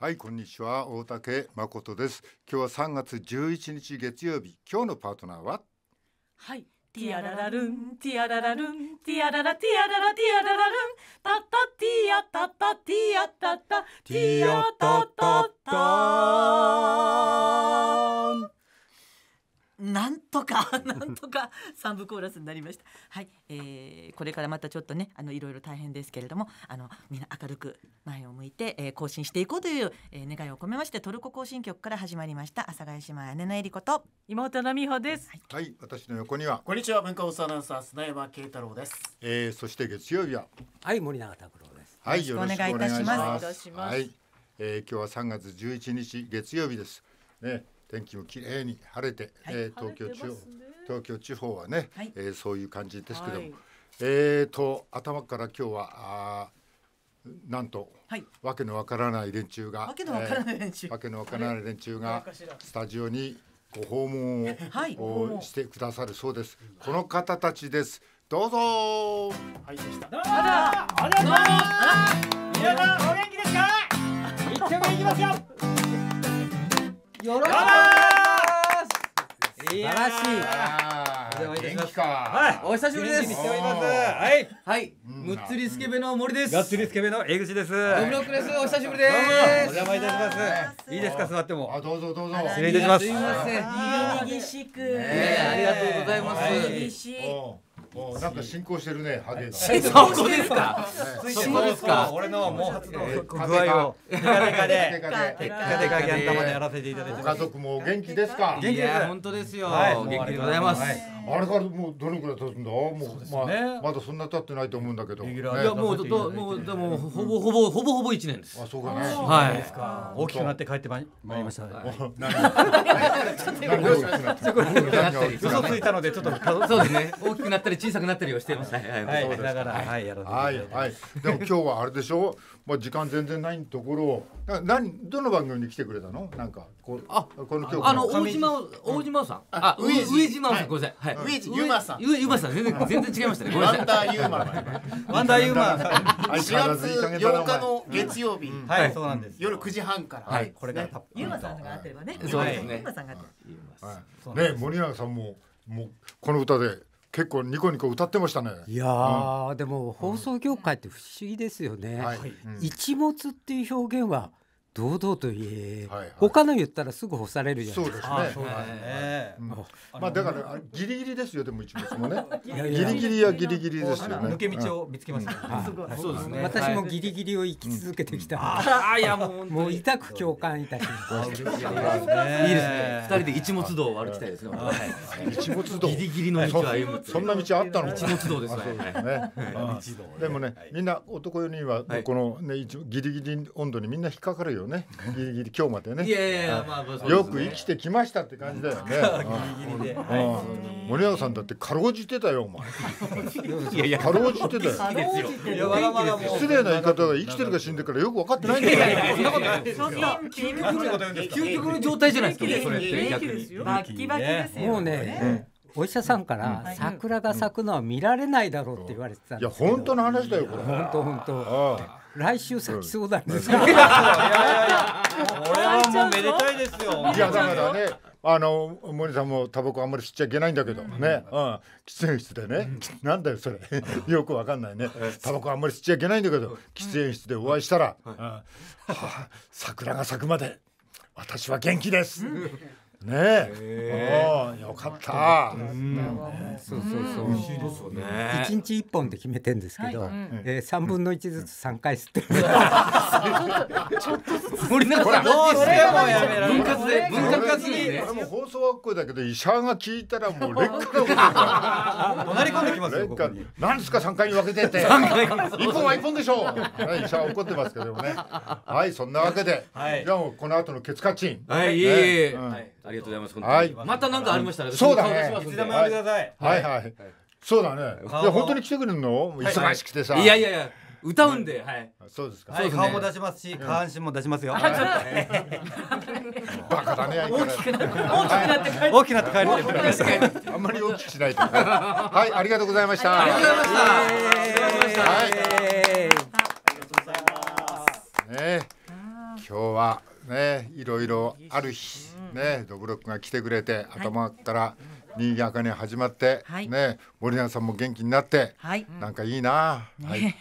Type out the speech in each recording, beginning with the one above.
はいこんにちは大竹誠です今日は3月11日月曜日今日のパートナーははいティアララルンティアララルンティアララティアララティアララルンタッタティアタッタティアタッタティアタッタッタなんとか なんとか三部コーラスになりました。はい、えー、これからまたちょっとねあのいろいろ大変ですけれどもあのみんな明るく前を向いて、えー、更新していこうという、えー、願いを込めましてトルコ行進曲から始まりました阿佐ヶ谷姉妹姉のえりこと妹の美穂です、はい。はい、私の横にはこんにちは文化放送アナウンサー砂山慶太郎です。えー、そして月曜日ははい森永拓郎です。はいよろしくお願いいたします。はい、えー、今日は三月十一日月曜日です。ね。天気も綺麗に晴れて、はい、えー、東京地方、ね、東京地方はね、はい、えー、そういう感じですけども、はい、えっ、ー、と頭から今日はあなんと、はい、わけのわからない連中がわけのわからない連中、えー、わけのわからない連中がスタジオにご訪問をはい、をしてくださるそうです。この方たちです。どうぞ。はい、でした。どうも。あら、あら、皆さん、お元気ですか。いつも行きますよ。よろしくお願いします素晴らしいお邪魔いたしますはいお久しぶりですはいはいむっつりすけべの森ですがっつりすけべの江口ですドブロックですお久しぶりですお邪魔いたしますいいですか座ってもあどうぞどうぞ失礼いたしますすみませんありがとうございますなんか進行してるね、ハゲが。進行ですか。進行ですか。俺の毛髪の具合を。で。で家族も元気ですか。元気です。本当ですよ。元気でございます。あれからもうどのくらい経つんだもうまあまだそんな経ってないと思うんだけどいやもうどもうでもほぼほぼほぼほぼ一年ですあそうかねはい大きくなって帰ってまいまいりました 嘘ついたのでちょっとそうですね大きくなったり小さくなったりをしてますはいだからはいやろうはいはいでも今日はあれでしょまあ時間全然ないところな何どの番組に来てくれたのなんかこうあこの今日あの大島大島さんあ上島さんごめんなさいはい、ウィズユマさん。ユユマさん全然全然違いましたね。ワンダーユーマワンダーユーマ四月四日の月曜日、はい、そうなんです。夜9時半から、はい、これがユーマさんが合ってればね。そうですね。ユマさんが合ってね、森永さんももうこの歌で。結構ニコニコ歌ってましたね。いやでも放送業界って不思議ですよね。一物っていう表現は堂々と言え、はいはい、他の言ったらすぐ干されるじゃないですか。そうですね。えー、うん、まあだからギリギリですよでも一物もね。ギリギリはギリギリですよね。抜け道を見つけます、ねうん、そうですね。私もギリギリを生き続けてきたうん、あいやもうもう痛く共感いたします。いいですね。二人で一物道を歩きたいですね。一物道。ギリギリの道歩む。そんな道あったの？一物道ですね。でもねみんな男4人はこのね一ギリギリ温度にみんな引っかかるよ。ねギリギリ今日までねいやいやまあ、よく生きてきましたって感じだよね ギリ森永さんだってかろうじてたよお前いやかろうじてたよ失礼な言い方が生きてるか死んでるからよく分かってないんだよそんなことない究極の状態じゃないですかバキバキですよもうねお医者さんから桜が咲くのは見られないだろうって言われてたいや本当の話だよこれ本当本当来週先きそうなんいやいやいやこはめでたいですよいやだからねあの森さんもタバコあんまり吸っちゃいけないんだけど、ね、うん、喫煙室でね、なんだよそれ よくわかんないねタバコあんまり吸っちゃいけないんだけど、喫煙室でお会いしたら、桜が咲くまで私は元気ですねえ、よかった。そうそうそう。一、日一本で決めてんですけど、はい、え三、分の一ずつ三回吸ってちょっとずつ。どうしてもやめられ分割で分割に。これも放送学校だけど医者が聞いたらもう劣化り込んできますよ。ですか三回に分けてて。一本は一本でしょう。医者怒ってますけどね。はい、そんなわけで、じゃあこの後のケツカチン。はい、いい。ありがとうございます。はい。また何かありましたら、そうだね。いつでも呼んでください。はいはい。そうだね。いや本当に来てくれるの？忙しくてさ。いやいやいや。歌うんで、はい。そうですか。顔も出しますし、下半身も出しますよ。バカだね。大きくなって帰る。大きくなって帰る。あんまり大きくしないと。はい、ありがとうございました。ありがとうございました。はい。ありがとうございます。ね、今日は。ねいろいろある日、ねどぶろっくが来てくれて、頭からにぎやかに始まって、ね森永さんも元気になって、なんかいいな、はい、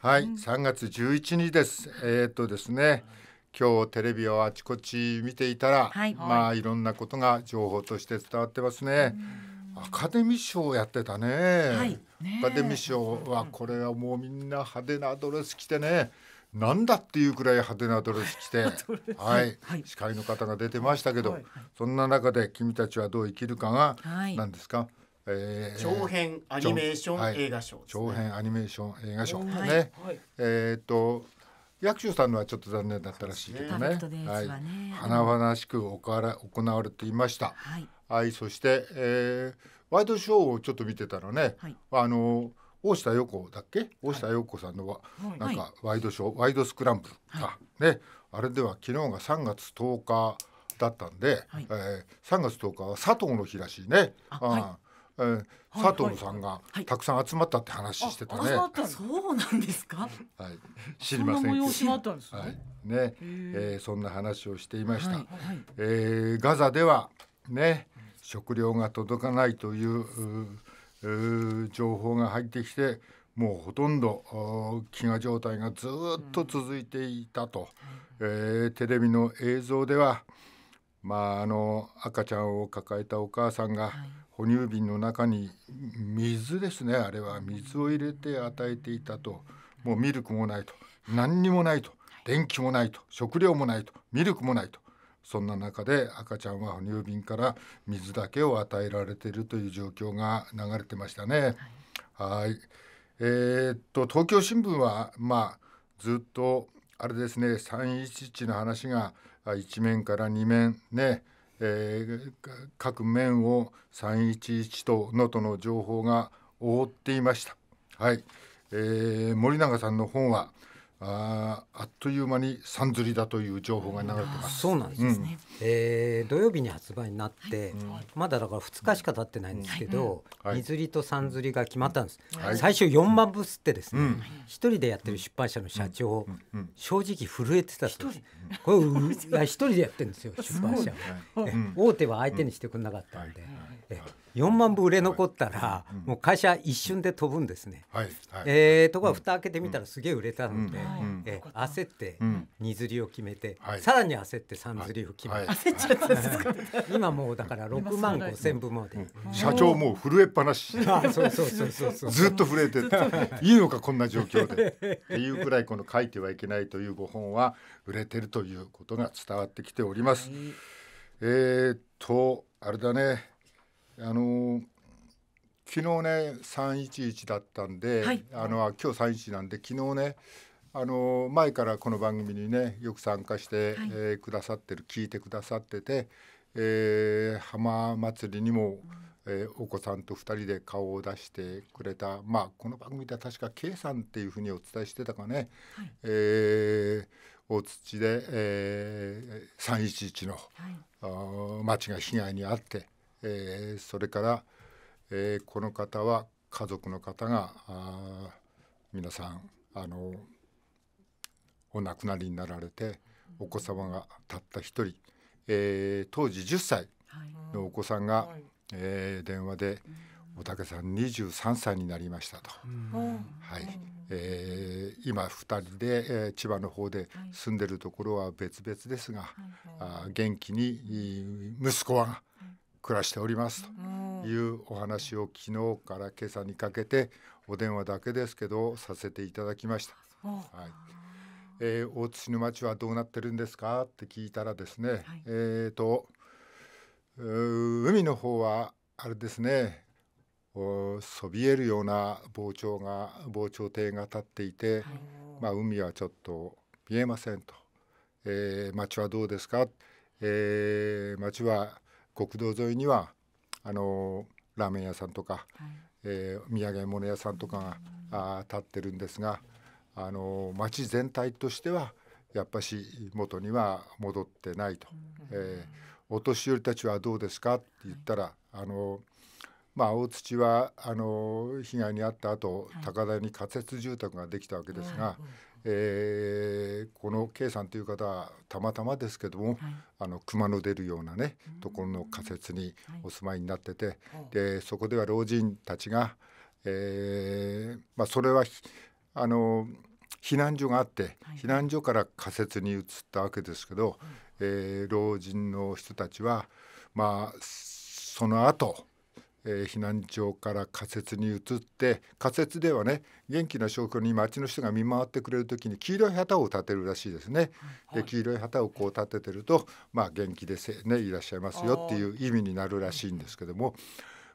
はい、3月11日です。えっとですね、今日テレビをあちこち見ていたら、まあいろんなことが情報として伝わってますね。アカデミー賞をやってたね。アカデミー賞はこれはもうみんな派手なドレス着てね。なんだっていうくらい派手なドレス着て、はい、はい、司会の方が出てましたけど、はい、そんな中で君たちはどう生きるかが何ですか、はい、えー、長編アニメーション映画賞、ね、長編アニメーション映画賞ね、えっ、と役所さんのはちょっと残念だったらしいけどね、ね、はい、華々しくおから行われていました、はい、そして、えー、ワイドショーをちょっと見てたらね、あのー大下陽子だっけ大下陽子さんのはなんかワイドショー、ワイドスクランブルか、はい、ねあれでは昨日が3月10日だったんで、はい、えー、3月10日は佐藤の日らしいね。あ、はい、えー、佐藤さんがたくさん集まったって話してたね。そうなんですか。はい、知りませんけど。そんったんですね。はい、ね、えー、そんな話をしていました。はい、えー、ガザではね、食料が届かないという情報が入ってきてもうほとんど飢餓状態がずっと続いていたと、うん、えー、テレビの映像では、まあ、あの赤ちゃんを抱えたお母さんが哺乳瓶の中に水ですねあれは水を入れて与えていたともうミルクもないと何にもないと電気もないと食料もないとミルクもないとそんな中で赤ちゃんは哺乳瓶から水だけを与えられているという状況が流れてましたね。はい、い、えー、っと東京新聞はまあずっとあれですね311の話が1面から2面ね、えー、各面を311と能登の情報が覆っていました。はい、えー、森永さんの本はああっという間にさんずりだという情報が流れてますそうなんですね、うん、えー、土曜日に発売になって、はい、まだだから2日しか経ってないんですけど、はい、水ん、りとさんずりが決まったんです、はい、最初4万部すってですね、うん、一人でやってる出版社の社長、うん、正直震えてたそうでこれ一人でやってるんですよ 出版社、はい、大手は相手にしてくれなかったんで、はい4万部売れ残ったら、もう会社一瞬で飛ぶんですね。はいはい、えー、ところが蓋開けてみたらすげえ売れたので、うんえー、焦って2釣りを決めて、さらに焦って3釣りを決めて、はい、今もうだから6万5千部まで、うん、社長もう震えっぱなしあそうそうそうそうずっと震えていいのかこんな状況でっていうくらいこの書いてはいけないというご本は売れてるということが伝わってきております。えー、っとあれだねあの昨日ね311だったんで、はい、あの今日3 1なんで昨日ねあの前からこの番組にねよく参加して、はい、えー、くださってる聞いてくださってて、えー、浜祭りにも、うん、えー、お子さんと2人で顔を出してくれたまあこの番組では確か K さんっていうふうにお伝えしてたかね、はい、えー、大土で、えー、311の、はい、あ町が被害に遭って。えー、それから、えー、この方は家族の方があ皆さんあのお亡くなりになられてお子様がたった一人、えー、当時10歳のお子さんが、はい、えー、電話で「おたけさん23歳になりましたと」はいえー、今2人で、えー、千葉の方で住んでるところは別々ですが、はい、あ元気に息子は暮らしておりますというお話を昨日から今朝にかけてお電話だけですけどさせていただきました。はい、えー、大津市の町はどうなってるんですかって聞いたらですね、はい、えっ、ー、と海の方はあれですねおそびえるような膨張が膨張堤が立っていて、はい、まあ、海はちょっと見えませんと、えー、町はどうですか、えー、町は国道沿いにはあのラーメン屋さんとか、はい、えー、土産物屋さんとかが、あ立ってるんですが、あの町全体としてはやっぱし元には戻ってないと、えー、お年寄りたちはどうですかって言ったら、はい、あのまあ、大土はあの被害に遭った後、はい、高台に仮設住宅ができたわけですが、はいえー、この K さんという方はたまたまですけども、はい、あの熊の出るようなねところの仮設にお住まいになってて、はい、でそこでは老人たちが、えーまあ、それはあの避難所があって、はい、避難所から仮設に移ったわけですけど、はい、えー、老人の人たちはまあその後えー、避難所から仮設に移って仮設ではね元気な証拠に町の人が見回ってくれる時に黄色い旗を立てるらしいですね。はい、で黄色い旗をこう立ててると、まあ、元気でせ、ね、いらっしゃいますよっていう意味になるらしいんですけども。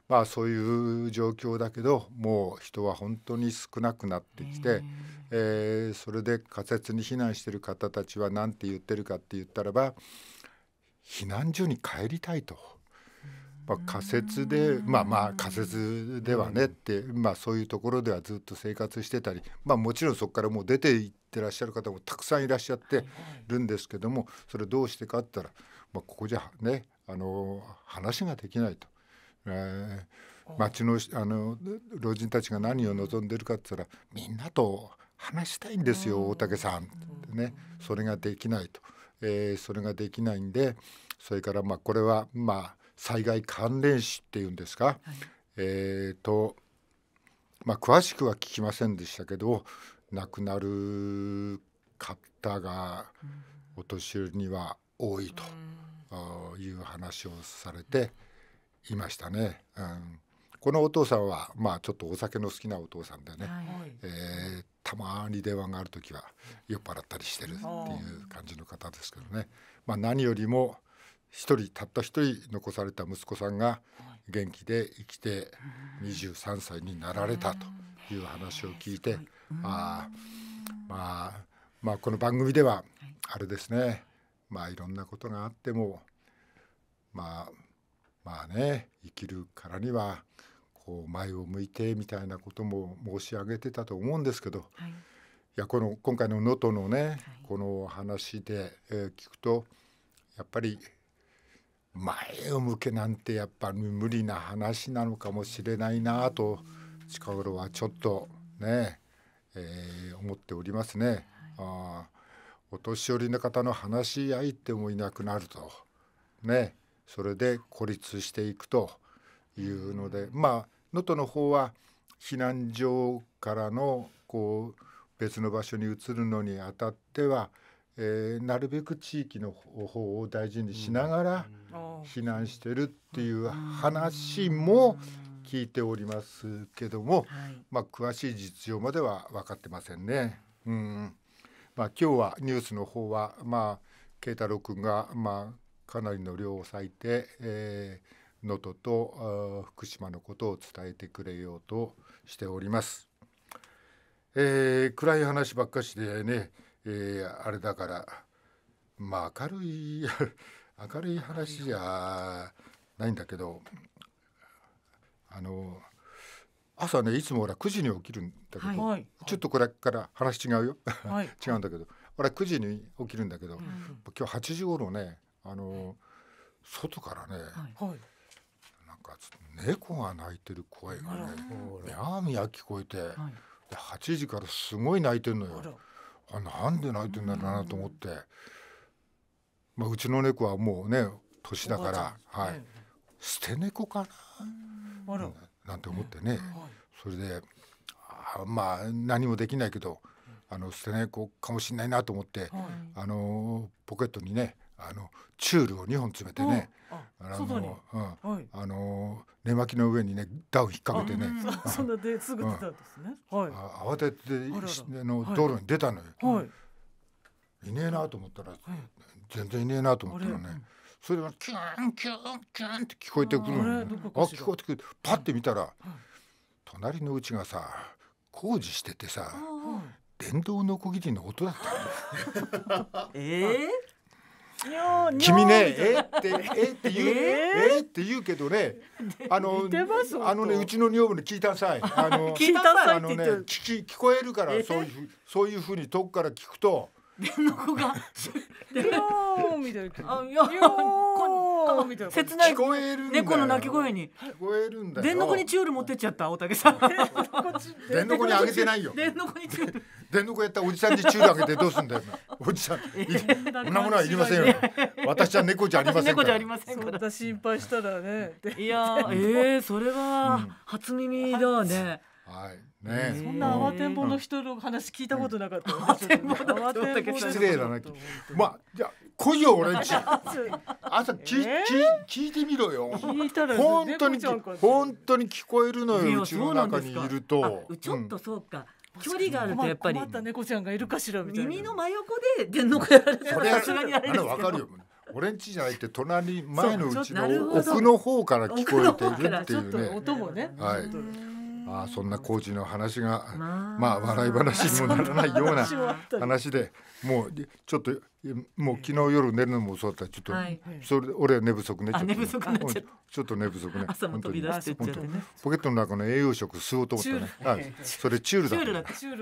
まあ、そういう状況だけどもう人は本当に少なくなってきて、えー、それで仮設に避難してる方たちは何て言ってるかって言ったらば避難所に帰りたいと。まあ、仮説でまあまあ仮説ではねって、まあ、そういうところではずっと生活してたり、まあ、もちろんそこからもう出ていってらっしゃる方もたくさんいらっしゃってるんですけどもそれどうしてかって言ったら、まあ、ここじゃねあの話ができないと。えー町のあの老人たちが何を望んでるかって言ったらみんなと話したいんですよ大竹さんってねそれができないと、えー、それができないんでそれからまあこれはまあ災害関連死っていうんですか、はい、えーとまあ、詳しくは聞きませんでしたけど亡くなる方がお年寄りには多いという話をされていましたね。うん、このお父さんは、まあ、ちょっとお酒の好きなお父さんでね、はい、えー、たまに電話がある時は酔っ払ったりしてるっていう感じの方ですけどね、まあ、何よりも一人たった一人残された息子さんが元気で生きて23歳になられたという話を聞いてあまあまあこの番組ではあれですねまあいろんなことがあってもまあまあね生きるからにはこう前を向いてみたいなことも申し上げてたと思うんですけど、い、やこの今回の能登のね、この話で、え聞くとやっぱり前を向けなんてやっぱ無理な話なのかもしれないなと近頃はちょっとね、えー、思っておりますね。あお年寄りの方の話し合いってもいなくなると、ね、それで孤立していくというのでまあ能登の方は避難所からのこう別の場所に移るのにあたっては、えー、なるべく地域の方を大事にしながら、うん避難してるっていう話も聞いておりますけども、まあ、詳しい実情までは分かってませんね。うんまあ、今日はニュースの方は、まあ、慶太郎君が、まあ、かなりの量を割いて、え能、ー、登と福島のことを伝えてくれようとしております。えー、暗い話ばっかしでね、えー、あれだから、まあ、明るい明るい話じゃないんだけどあの朝ねいつも俺9時に起きるんだけど、はい、ちょっとこれから話違うよ、はい、違うんだけど俺9時に起きるんだけど、今日8時頃ねあの外からね、はい、なんか猫が鳴いてる声がねみやみや聞こえて、はい、8時からすごい泣いてんのよ。あなんで泣いてんだろうなと思って。うんまあ、うちの猫はもうね年だから、はい、捨て猫かななんて思ってね、それであまあ何もできないけどあの捨て猫かもしれないなと思って、あのポケットにねあのチュールを2本詰めてね、あの、うんあの寝巻きの上にねダウン引っ掛けてね、そんなですぐ出たんですね。はい。慌ててあの道路に出たのよ。はい。いねえなと思ったら、全然いねえなと思ったらねそれがキュンキュンキュンって聞こえてくるの、ね、あ聞こえてくるパッて見たら、隣のうちがさ工事しててさ、電動のこぎりの音だった えー、君ねえってえ って言う、えって言うけどねあのあのねうちの女房に聞いたさいあの 聞いたさいあのね聞き聞こえるからそういうそういう風に遠くから聞くと電の子がピョーみたいなあいやこんみたいな切ない猫の鳴き声に聞こえるんだ電の子にチュール持ってっちゃった大竹さん電の子にあげてないよ電の子にチュール電の子やったおじさんにチュールあげてどうすんだよおじさんそ んなものはいりませんよ私は猫じゃありません猫じゃありませんから心配したらねいやえー、それは初耳だねはいね、そんな慌てんぼの人の話聞いたことなかった。慌てんぼの失礼だな。まあじゃ来いよ俺んち。朝 き、聞聞いてみろよ。本当に本当に聞こえるのようちの中にいると。ちょっとそうか。距離があるとやっぱり猫ちゃんがいるかしら耳の真横で電のこやられたがにあれわかるよ。俺んちじゃないって隣前のうちの奥の方から聞こえているっていうね。音もね。はい。まあ、そんな工事の話が、まあ、笑い話にもならないような話でもうちょっともう昨日夜寝るのも遅かったちょっと、はい、それ俺は寝不足ねちょっと、寝不足ちょっと寝不足ね 朝も飛び出してっちゃってねポケットの中の栄養食吸おうと思ったねあ それチュールだチュールだチュー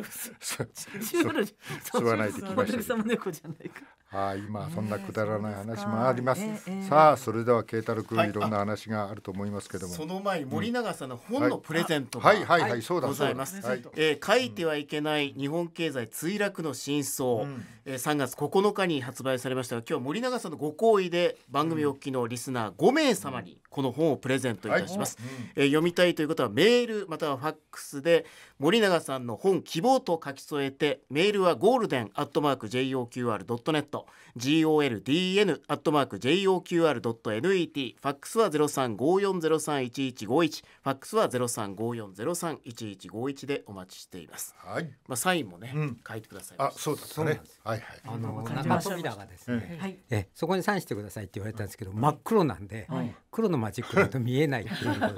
ル 吸わないできましたはい今そんなくだらない話もあります、さあそれでは慶太郎君いろんな話があると思いますけども、その前に森永さんの本のプレゼントはいはいはいそうだございます、はいえー、書いてはいけない日本経済墜落の真相、うえー、3月9日に発売されましたが今日森永さんのご好意で番組お聞きのリスナー5名様にこの本をプレゼントいたします、はいうん、え読みたいということはメールまたはファックスで森永さんの本希望と書き添えてメールはゴールデンアットマーク JOQR.net GOLDN アットマーク JOQR.net ファックスは0354031151ファックスは0354031151でお待ちしています、はい、まあサインもね、うん、書いてくださいあそうですねはいはいあのまあ、扉がですね、はい、えそこにサインしてくださいって言われたんですけど、真っ黒なんで、はい、黒のマジックだと見えないっていうこ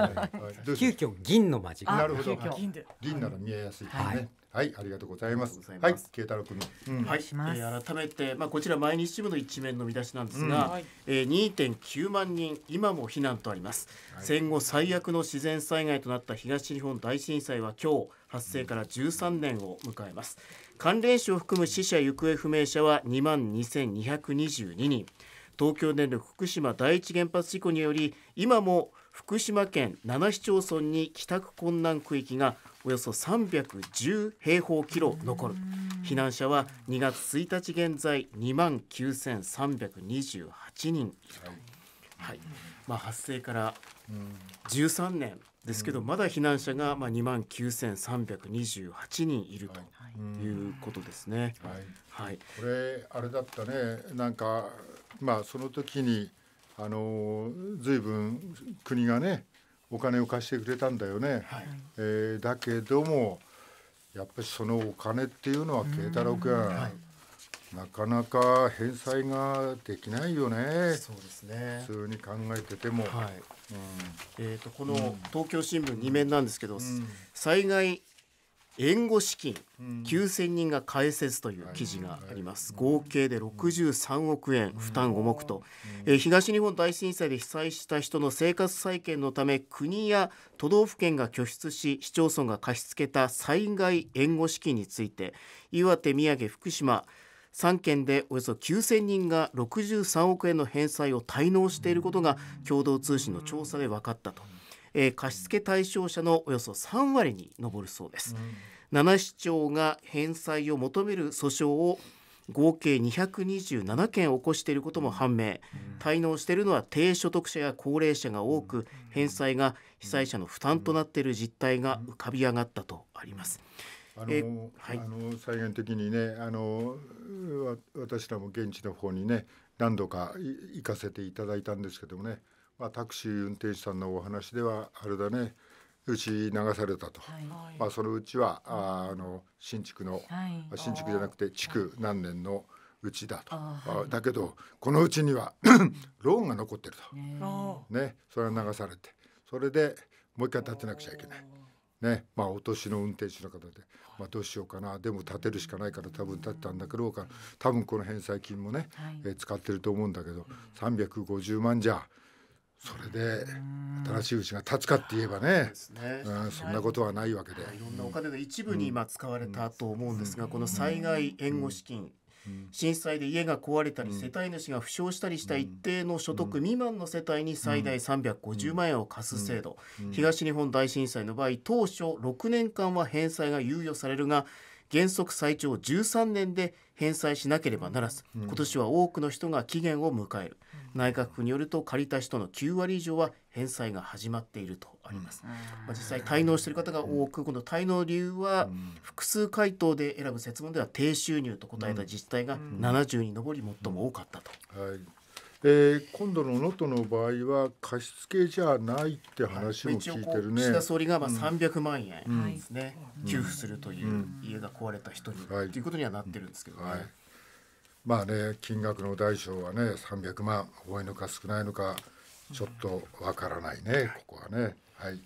とで急遽銀のマジックなるほど銀で銀なら見えやすい、ね、はいはい、ありがとうございます。いますはい、慶太郎君、うん。はい、えー、改めて、まあ、こちら毎日新聞の一面の見出しなんですが。うん、えー、点九万人、今も避難とあります、はい、戦後最悪の自然災害となった東日本大震災は今日。発生から十三年を迎えます。うん関連死を含む死者行方不明者は2万2222人東京電力福島第一原発事故により今も福島県7市町村に帰宅困難区域がおよそ310平方キロ残る避難者は2月1日現在2万9328人はい、まあ、発生から13年ですけど、まだ避難者がまあ2万9328人いると。いうことですね。はい、これあれだったねなんかまあその時にあの随分国がねお金を貸してくれたんだよね。はい、えー、だけどもやっぱりそのお金っていうのは慶太郎君、はい、なかなか返済ができないよね。そうですね。普通に考えてても。はい。うん、えっ、ー、とこの東京新聞2面なんですけど、うん、災害援護資金9000人が返せずという記事があります、合計で63億円負担重くと、東日本大震災で被災した人の生活再建のため国や都道府県が拠出し市町村が貸し付けた災害援護資金について岩手宮城福島3県でおよそ9000人が63億円の返済を滞納していることが共同通信の調査で分かったと。えー、貸付対象者のおよそ3割に上るそうです。うん、7市町が返済を求める訴訟を合計227件起こしていることも判明滞納しているのは低所得者や高齢者が多く返済が被災者の負担となっている実態が浮かび上がったとあります。あの、はい、あの再現的にねあの私らも現地の方にね何度か行かせていただいたんですけどもねまあ、タクシー運転手さんのお話ではあれだねうち流されたと、はい、まあ、そのうちは、あの新築の、はい、新築じゃなくて築何年のうちだと、はい、だけどこのうちにはローンが残ってると、ね、それは流されてそれでもう一回建てなくちゃいけない。ねまあ、お年の運転手の方で、まあ、どうしようかなでも建てるしかないから多分建てたんだけど多分この返済金もね、えー、使ってると思うんだけど350万じゃそれで新しいうちが立つかって言えばね、ね、うん、そんなことはないわけでいろんなお金の一部に今使われたと思うんですが、この災害援護資金、震災で家が壊れたり、世帯主が負傷したりした一定の所得未満の世帯に最大350万円を貸す制度、東日本大震災の場合当初6年間は返済が猶予されるが原則最長13年で返済しなければならず、今年は多くの人が期限を迎える、うん、内閣府によると借りた人の9割以上は返済が始まっているとあります、うん、まあ、実際滞納している方が多くこの滞納理由は複数回答で選ぶ設問では低収入と答えた自治体が70に上り最も多かったと。はいえー、今度の能登の場合は貸付じゃないって話も聞いてるね。岸田総理がまあ300万円ですね、うん、給付するという家が壊れた人に、うん、ということにはなってるんですけどね。はい、まあね金額の大小はね300万多いのか少ないのかちょっとわからないね、ここはね。はい、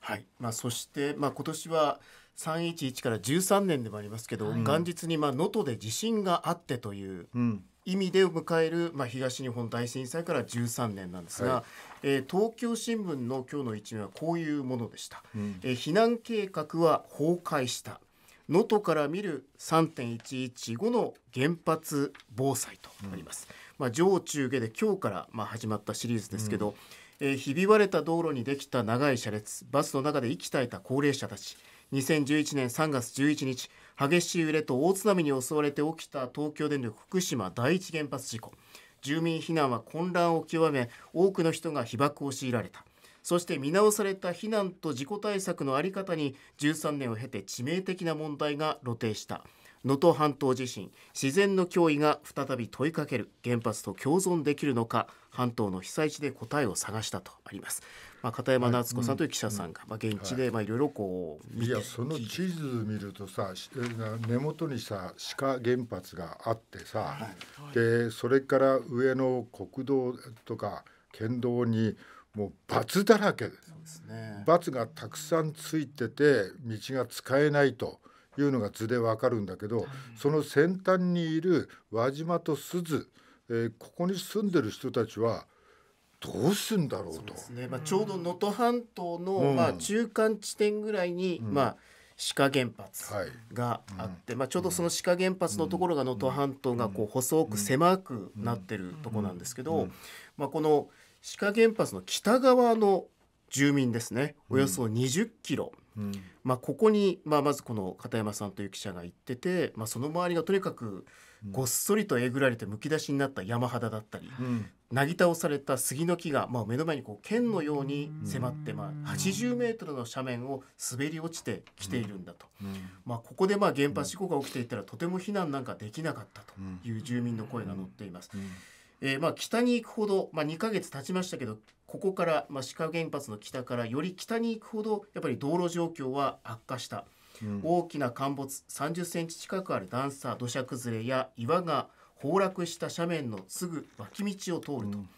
はいまあ、そして、まあ、今年は311から13年でもありますけど、元日にまあ能登で地震があってという意味で迎える、まあ、東日本大震災から13年なんですが、はい、えー、東京新聞の今日の一面はこういうものでした、うん、えー、避難計画は崩壊した能登から見る3.115の原発防災とあります、うん、まあ、上中下で今日から、まあ、始まったシリーズですけど、うん、えー、ひび割れた道路にできた長い車列バスの中で息絶えた高齢者たち2011年3月11日激しい揺れと大津波に襲われて起きた東京電力福島第一原発事故住民避難は混乱を極め多くの人が被爆を強いられたそして見直された避難と事故対策の在り方に13年を経て致命的な問題が露呈した能登半島地震自然の脅威が再び問いかける原発と共存できるのか半島の被災地で答えを探したとあります。まあ、片山夏子さんという記者さんが、まあ、現地でまあいろいろこう、はい、いやその地図見るとさ根元にさ鹿原発があってさ、はい、でそれから上の国道とか県道にもう罰だらけです、ね、罰がたくさんついてて道が使えないと。いうのが図でわかるんだけど、その先端にいる輪島と鈴、えー、ここに住んでる人たちはどうすんだろうと。うねまあ、ちょうど能登半島の、うん、まあ、中間地点ぐらいに、うん、まあ、志賀原発があって、はい、まあ、ちょうどその志賀原発のところが能登半島がこう細く狭くなってるとこなんですけど、まあ、この志賀原発の北側の住民ですねおよそ20キロ。うんうん、まあ、ここに、まあ、まずこの片山さんという記者が行ってて、まあ、その周りがとにかくごっそりとえぐられてむき出しになった山肌だったり、な、うん、ぎ倒された杉の木が、まあ、目の前にこう剣のように迫って、まあ、80メートルの斜面を滑り落ちてきているんだと、うん、まあ、ここでまあ原発事故が起きていたらとても避難なんかできなかったという住民の声が載っています。えー、まあ、北に行くほど、まあ、2ヶ月経ちましたけどここから、まあ、志賀原発の北からより北に行くほどやっぱり道路状況は悪化した、うん、大きな陥没30センチ近くある段差土砂崩れや岩が崩落した斜面のすぐ脇道を通ると、うんうん、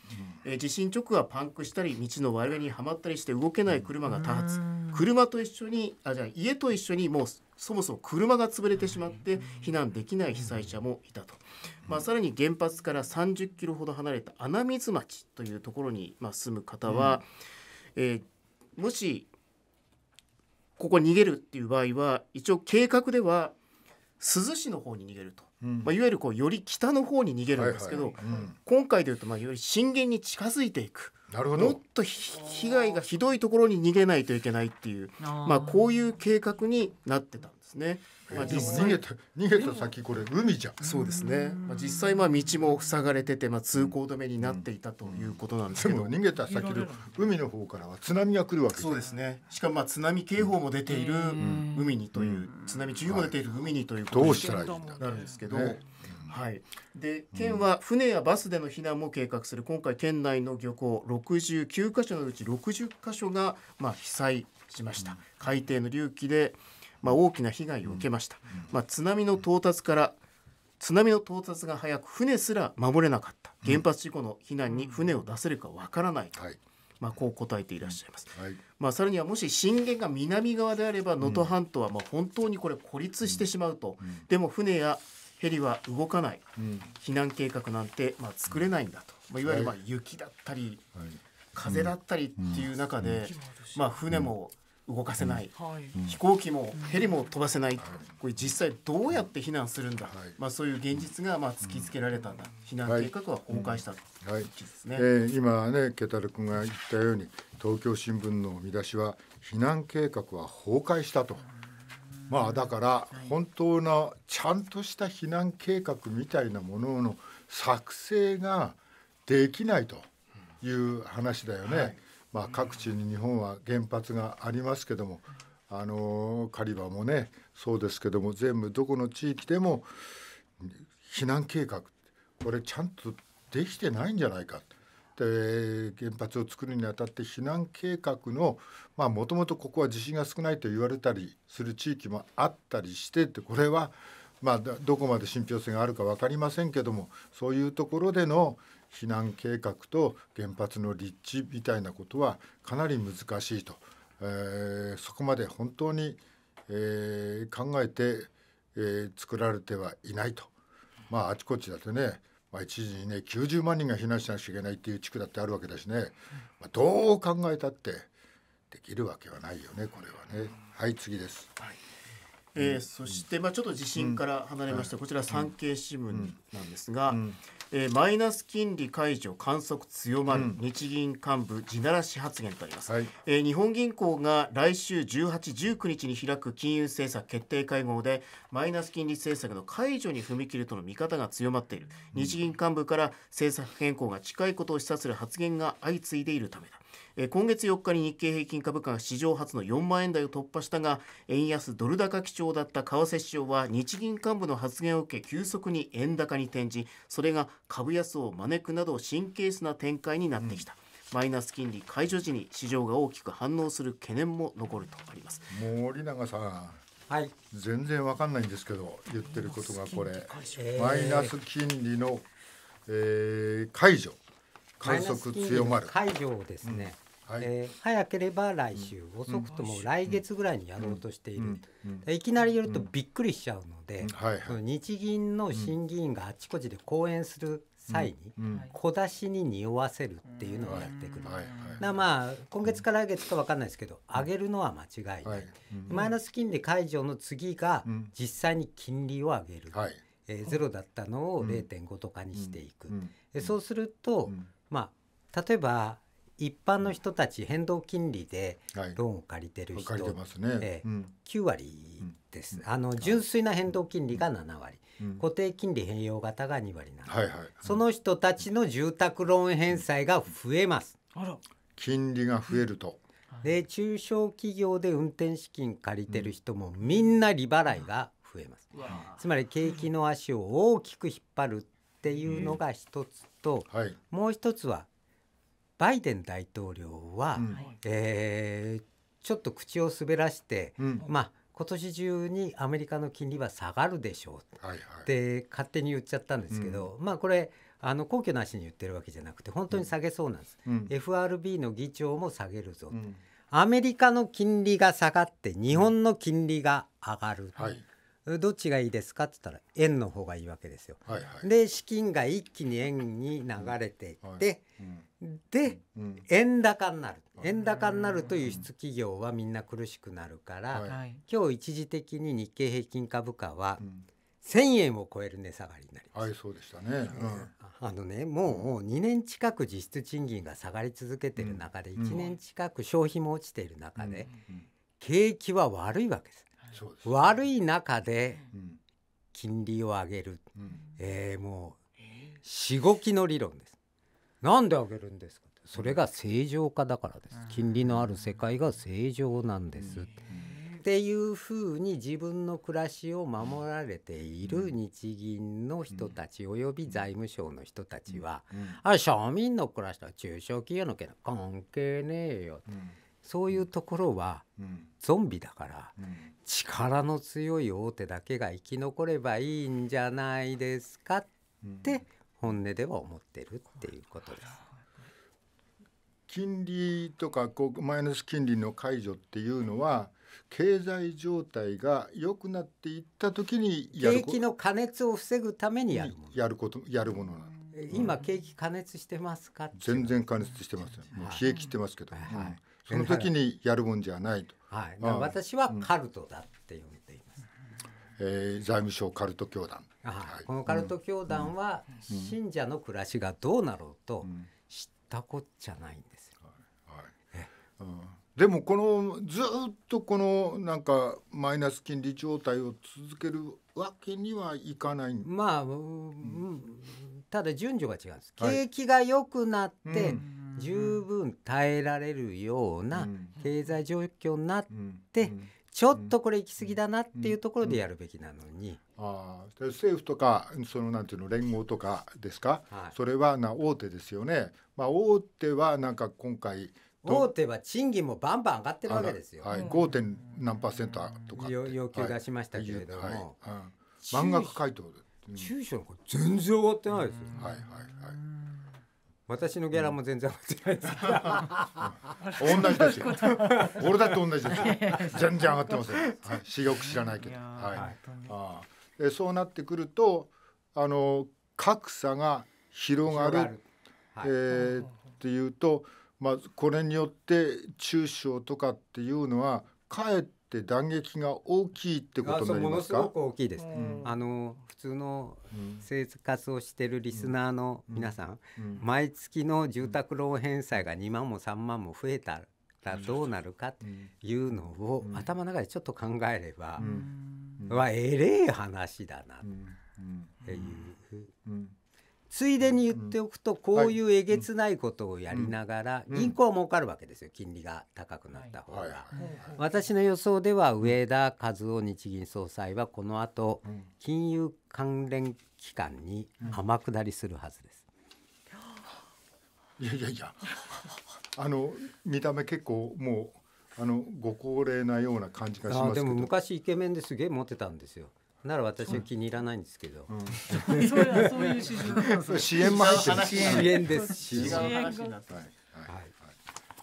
えー、地震直後はパンクしたり道の割れにはまったりして動けない車が多発、車と一緒にあじゃあ家と一緒にもうそもそも車が潰れてしまって避難できない被災者もいたと、まあ、さらに原発から30キロほど離れた穴水町というところに、まあ、住む方は、うん、えー、もしここ逃げるっていう場合は一応計画では珠洲市の方に逃げるとまあ、いわゆるこうより北の方に逃げるんですけど、今回でいうとまあより震源に近づいていく。なるほどもっと被害がひどいところに逃げないといけないっていうまあ、こういう計画になってたですね。まあ、実際逃げた逃げた先これ海じゃそうですね。まあ実際まあ道も塞がれててまあ通行止めになっていたということなんですけど、逃げた先で、海の方からは津波が来るわけそうですね。しかもまあ津波警報も出ている海にという津波注意も出ている海にということに、どうしたらいいんだなるんですけど。はい、で県は船やバスでの避難も計画する今回県内の漁港69か所のうち60か所が、まあ、被災しました、海底の隆起でまあ、大きな被害を受けました、まあ、津波の到達から津波の到達が早く船すら守れなかった原発事故の避難に船を出せるかわからないと、まあ、こう答えていらっしゃいます、まあ、さらにはもし震源が南側であれば能登半島はまあ本当にこれ孤立してしまうと、でも船やヘリは動かない、避難計画なんてまあ作れないんだと、まあ、いわゆるまあ雪だったり、風だったりっていう中で、まあ、船も動かせない、飛行機もヘリも飛ばせない、これ実際どうやって避難するんだ、まあ、そういう現実がまあ突きつけられたんだ避難計画は崩壊したという記はいはえー、今ね慶太郎君が言ったように東京新聞の見出しは避難計画は崩壊したと。まあだから本当のちゃんとした避難計画みたいなものの作成ができないという話だよね。はいまあ、各地に日本は原発がありますけどもあのカリバもねそうですけども全部どこの地域でも避難計画これちゃんとできてないんじゃないかで原発を作るにあたって避難計画のもともとここは地震が少ないと言われたりする地域もあったりしてってこれはまあ、どこまで信憑性があるか分かりませんけどもそういうところでの避難計画と原発の立地みたいなことはかなり難しいと、えー、そこまで本当に、えー、考えて、えー、作られてはいないと。まあ、あちこちだとね、まあ、一時にね90万人が避難しなくちゃいけないっていう地区だってあるわけだしね、まあ、どう考えたってできるわけはないよねこれはね。はい次です、はいえー、うん、そして、まあ、ちょっと地震から離れまして、うん、こちら産経新聞なんですが、うんえー、マイナス金利解除観測強まる、日銀幹部地ならし発言とあります、はい、えー、日本銀行が来週18、19日に開く金融政策決定会合でマイナス金利政策の解除に踏み切るとの見方が強まっている日銀幹部から政策変更が近いことを示唆する発言が相次いでいるためだえ今月4日に日経平均株価が史上初の4万円台を突破したが円安ドル高基調だった為替市場は日銀幹部の発言を受け急速に円高に転じそれが株安を招くなど神経質な展開になってきた。うんマイナス金利解除時に市場が大きく反応する懸念も残るとあります森永さんはい、全然わかんないんですけど言ってることがこれマイナス金利の、えー、解除快速強まる解除をですね、うんえー、早ければ来週、うん、遅くとも来月ぐらいにやろうとしている、いきなりやるとびっくりしちゃうので、はいはい、日銀の審議員があちこちで講演する際に小出しに匂わせるっていうのをやってくる、まあ今月か来月か分かんないですけど上げるのは間違いない、はいうん、マイナス金利解除の次が実際に金利を上げる、はい、えー、ゼロだったのを0.5とかにしていく、うんうん、そうすると、例えば一般の人たち変動金利でローンを借りてる人、はえー、9割です、あの純粋な変動金利が7割、固定金利変容型が2割なの、その人たちの住宅ローン返済が増えます。金利が増えるとで中小企業で運転資金借りてる人もみんな利払いが増えます、つまり景気の足を大きく引っ張るっていうのが一つと、もう一つはバイデン大統領は、うん、えー、ちょっと口を滑らして、うん、まあ今年中にアメリカの金利は下がるでしょうって勝手に言っちゃったんですけど、うん、まあこれあの根拠なしに言ってるわけじゃなくて本当に下げそうなんです、うん、FRB の議長も下げるぞ、うん、アメリカの金利が下がって日本の金利が上がる、はい、どっちがいいですかって言ったら円の方がいいわけですよ。はいはい、で資金が一気に円に流れていって、はい、で、うん、円高になる円高になると輸出企業はみんな苦しくなるから、はい、今日一時的に日経平均株価は、う1000円を超える値下がりになりましはい、そうでしたね、うん、あのねもう2年近く実質賃金が下がり続けてる中で、う1年近く消費も落ちている中で、景気は悪いわけです。悪い中で金利を上げる、うん、えー、もうしごきの理論です。なんで上げるんですかそれが正常化だからです。金利のある世界が正常なんです。っていうふうに自分の暮らしを守られている日銀の人たちおよび財務省の人たちは、あ庶民の暮らしとは中小企業の件関係ねえよ、うんそういうところはゾンビだから、力の強い大手だけが生き残ればいいんじゃないですかって本音では思ってるっていうことです。金利とかこうマイナス金利の解除っていうのは経済状態が良くなっていった時にやる景気の加熱を防ぐためにやるやることやるものなの。今景気加熱してますか全然加熱してます、もう冷え切ってますけど、はい、はいその時にやるもんじゃないと。はい、私はカルトだって呼んでいます。うん、えー、財務省カルト教団、はい、このカルト教団は、信者の暮らしがどうなろうと知ったこっちゃないんですよ。はいはいでもこのずっとこのなんかマイナス金利状態を続けるわけにはいかないまあ、うん、ただ順序が違うんです。景気が良くなって、うん十分耐えられるような経済状況になって、ちょっとこれ行き過ぎだなっていうところでやるべきなのに。あ政府とかそのなんていうの連合とかですか、はい、それはな大手ですよね。まあ、大手はなんか今回大手は賃金もバンバン上がってるわけですよ。はい、5. 点何パーセントとか要求出しましたけれども、はい満額回答で中小のこ全然終わってないですよ、ね、はいはいはい。私のギャラも全然上がってないです、同じですよ俺だって同じですよ全然上がってますよ、はい、私欲知らないけどはい、はい、あでそうなってくるとあの格差が広がる広がえー、っていうと、まあ、これによって中小とかっていうのはかえっって打撃が大きいってことになりますかものすごく大きいです、うん、あの普通の生活をしてるリスナーの皆さん、うん、毎月の住宅ローン返済が2万も3万も増えたらどうなるかっていうのを、頭の中でちょっと考えれば、はえれい話だなっていう。うんついでに言っておくと、こういうえげつないことをやりながら、銀行は儲かるわけですよ金利が高くなった方が、私の予想では上田和夫日銀総裁はこの後、金融関連機関に天下りするはずです、いやいやいやあの見た目結構もうあのご高齢なような感じがしますけどでも昔イケメンですげえモテたんですよなら私は気に入らないんですけど。そういう支援。も入ってる。支援です。支援。はいはい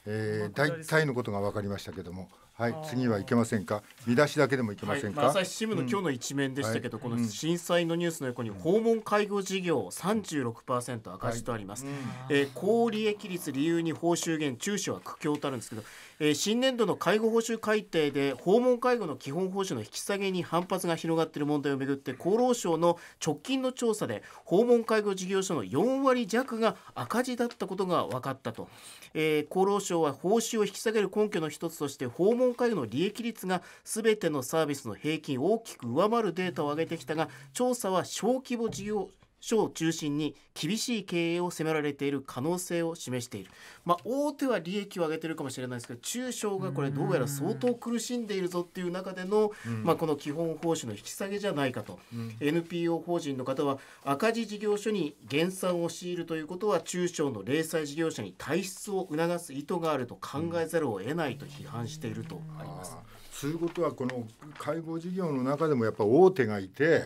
え大体のことが分かりましたけども、はい、次はいけませんか見出しだけでもいけませんか、朝日新聞の今日の一面でしたけど、この震災のニュースの横に訪問介護事業三十六パーセント赤字とあります、ええ高利益率理由に報酬減中小は苦境とあるんですけどえー、新年度の介護報酬改定で訪問介護の基本報酬の引き下げに反発が広がっている問題をめぐって厚労省の直近の調査で訪問介護事業所の4割弱が赤字だったことが分かったと、えー、厚労省は報酬を引き下げる根拠の一つとして訪問介護の利益率がすべてのサービスの平均を大きく上回るデータを上げてきたが調査は小規模事業書を中心に厳しい経営を迫られている可能性を示している、まあ、大手は利益を上げているかもしれないですけど中小がこれどうやら相当苦しんでいるぞっていう中での、まあ、この基本報酬の引き下げじゃないかと、NPO 法人の方は赤字事業所に減産を強いるということは中小の零細事業者に退出を促す意図があると考えざるを得ないと批判しているとあります。そういうことはこの介護事業の中でもやっぱ大手がいて、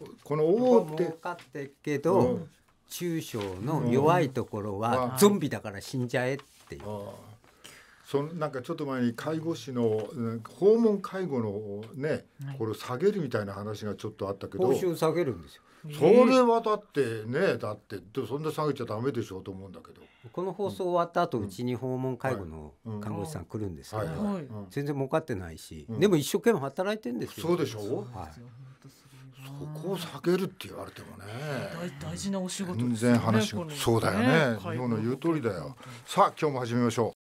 うん、この大手。儲かってけど、うん、中小の弱いところはゾンビだから死んじゃえっていう。そのなんかちょっと前に介護士の訪問介護のね、これを下げるみたいな話がちょっとあったけど報酬下げるんですよそれはだってねだってそんな下げちゃダメでしょうと思うんだけどこの放送終わった後、うちに訪問介護の看護師さん来るんですけど、全然儲かってないし、でも一生懸命働いてるんですよ、そうでしょう、はいそこを下げるって言われてもね大事なお仕事全然話そうだよね、日本の言う通りだよさあ今日も始めましょう